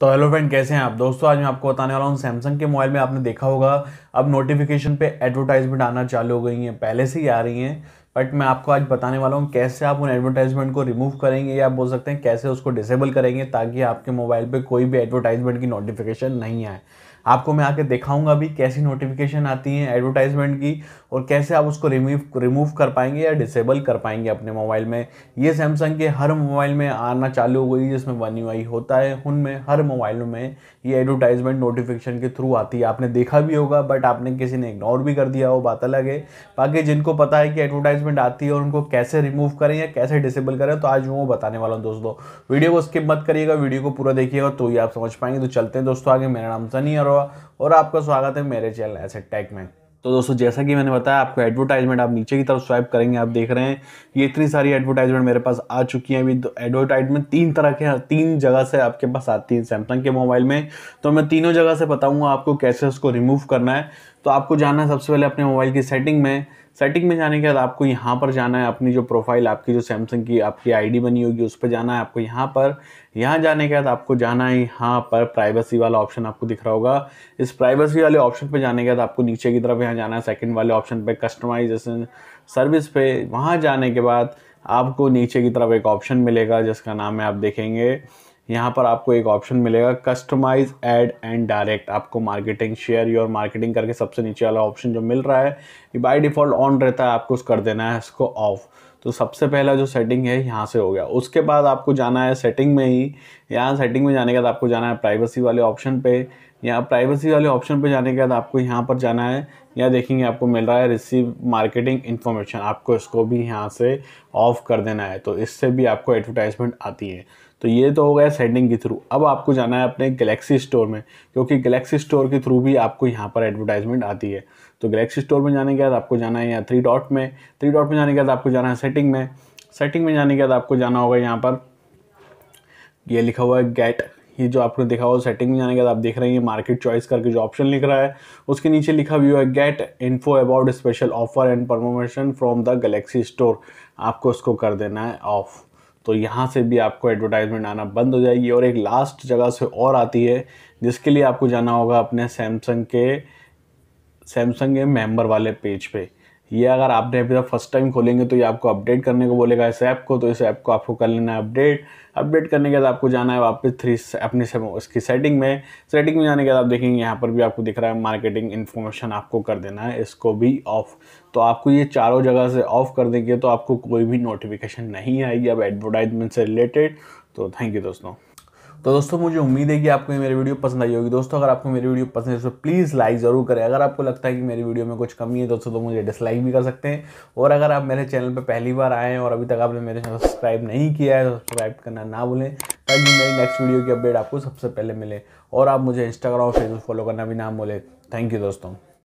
तो hello friend कैसे हैं आप दोस्तों आज मैं आपको बताने वाला हूँ सैमसंग के मोबाइल में आपने देखा होगा अब नोटिफिकेशन पे एडवर्टाइजमेंट आना चालू हो गई हैं पहले से ही आ रही हैं बट मैं आपको आज बताने वाला हूँ कैसे आप उन एडवर्टाइजमेंट को रिमूव करेंगे या बोल सकते हैं कैसे उसको डिसेबल करेंगे ताकि आपके मोबाइल पर कोई भी एडवर्टाइजमेंट की नोटिफिकेशन नहीं आए आपको मैं आके दिखाऊंगा भी कैसी नोटिफिकेशन आती है एडवर्टाइजमेंट की और कैसे आप उसको रिमूव रिमूव कर पाएंगे या डिसेबल कर पाएंगे अपने मोबाइल में ये सैमसंग के हर मोबाइल में आना चालू हो गई जिसमें वन यू होता है उनमें हर मोबाइल में ये एडवर्टाइजमेंट नोटिफिकेशन के थ्रू आती है आपने देखा भी होगा बट आपने किसी ने इग्नोर भी कर दिया वो बात अलग है बाकी जिनको पता है कि एडवर्टाइजमेंट आती है और उनको कैसे रिमूव करें या कैसे डिसेबल करें तो आज वो बताने वाला हूँ दोस्तों वीडियो को स्किप मत करिएगा वीडियो को पूरा देखिएगा तो ये आप समझ पाएंगे तो चलते हैं दोस्तों आगे मेरा नाम सनी और अरोड़ा और आपका स्वागत है मेरे चैनल एसेट टेक में तो दोस्तों जैसा कि मैंने बताया आपको एडवर्टाइजमेंट आप नीचे की तरफ स्वाइप करेंगे आप देख रहे हैं ये इतनी सारी एडवर्टाइजमेंट मेरे पास आ चुकी हैं अभी एडवर्टाइजमेंट तो तीन तरह के तीन जगह से आपके पास आती है सैमसंग के मोबाइल में तो मैं तीनों जगह से बताऊंगा आपको कैसे उसको रिमूव करना है तो आपको जाना है सबसे पहले अपने मोबाइल की सेटिंग में सेटिंग में जाने के बाद आपको यहाँ पर जाना है अपनी जो प्रोफाइल आपकी जो सैमसंग की आपकी आईडी बनी होगी उस पर जाना है आपको यहाँ पर यहाँ जाने के बाद आपको जाना है यहाँ पर प्राइवेसी वाला ऑप्शन आपको दिख रहा होगा इस प्राइवेसी वाले ऑप्शन पर जाने के बाद आपको नीचे की तरफ यहाँ जाना है सेकेंड वाले ऑप्शन पर कस्टमाइजेशन सर्विस पे वहाँ जाने के बाद आपको नीचे की तरफ एक ऑप्शन मिलेगा जिसका नाम है आप देखेंगे यहाँ पर आपको एक ऑप्शन मिलेगा कस्टमाइज एड एंड डायरेक्ट आपको मार्केटिंग शेयर योर मार्केटिंग करके सबसे नीचे वाला ऑप्शन जो मिल रहा है ये बाई डिफ़ॉल्ट ऑन रहता है आपको उस कर देना है इसको ऑफ़ तो सबसे पहला जो सेटिंग है यहाँ से हो गया उसके बाद आपको जाना है सेटिंग में ही यहाँ सेटिंग में जाने के बाद आपको जाना है प्राइवेसी वाले ऑप्शन पे यहाँ प्राइवेसी वाले ऑप्शन पे जाने के बाद आपको यहाँ पर जाना है यहाँ देखेंगे आपको मिल रहा है रिसीव मार्केटिंग इन्फॉर्मेशन आपको इसको भी यहाँ से ऑफ़ कर देना है तो इससे भी आपको एडवर्टाइजमेंट आती है तो ये तो हो गया सेटिंग के थ्रू अब आपको जाना है अपने गलेक्सी स्टोर में क्योंकि गलेक्सी स्टोर के थ्रू भी आपको यहाँ पर एडवर्टाइजमेंट आती है तो गलेक्सी स्टोर में जाने के बाद आपको जाना है यहाँ थ्री डॉट में थ्री डॉट में जाने के बाद आपको जाना है सेटिंग में सेटिंग में जाने के बाद आपको जाना होगा यहाँ पर ये लिखा हुआ है गेट ये जो आपने देखा हो सेटिंग में जाने के बाद आप देख रहे हैं मार्केट चॉइस करके जो ऑप्शन लिख रहा है उसके नीचे लिखा हुआ है get info about special offer and promotion from the Galaxy store आपको उसको कर देना है ऑफ़ तो यहाँ से भी आपको एडवर्टाइजमेंट आना बंद हो जाएगी और एक लास्ट जगह से और आती है जिसके लिए आपको जाना होगा अपने सैमसंग के सैमसंग के मेम्बर वाले पेज पे ये अगर आपने अभी तक फर्स्ट टाइम खोलेंगे तो ये आपको अपडेट करने को बोलेगा इस ऐप को तो इस ऐप को आपको कर लेना है अपडेट अपडेट करने के बाद आपको जाना है वापस थ्री अपने से उसकी सेटिंग में सेटिंग में जाने के बाद आप देखेंगे यहाँ पर भी आपको दिख रहा है मार्केटिंग इन्फॉर्मेशन आपको कर देना है इसको भी ऑफ़ तो आपको ये चारों जगह से ऑफ़ कर देंगे तो आपको कोई भी नोटिफिकेशन नहीं आएगी अब एडवर्टाइजमेंट से रिलेटेड तो थैंक यू दोस्तों तो दोस्तों मुझे उम्मीद है कि आपको ये मेरी वीडियो पसंद आई होगी दोस्तों अगर आपको मेरी वीडियो पसंद है तो प्लीज़ लाइक ज़रूर करें अगर आपको लगता है कि मेरी वीडियो में कुछ कमी है दोस्तों तो मुझे डिसलाइक भी कर सकते हैं और अगर आप मेरे चैनल पर पहली बार आए हैं और अभी तक आपने मेरे चैनल सब्सक्राइब नहीं किया है तो सब्सक्राइब करना ना भूलें ताकि मेरी नेक्स्ट वीडियो की अपडेट आपको सबसे पहले मिले और आप मुझे इंस्टाग्राम और फेसबुक फॉलो करना भी ना भूलें थैंक यू दोस्तों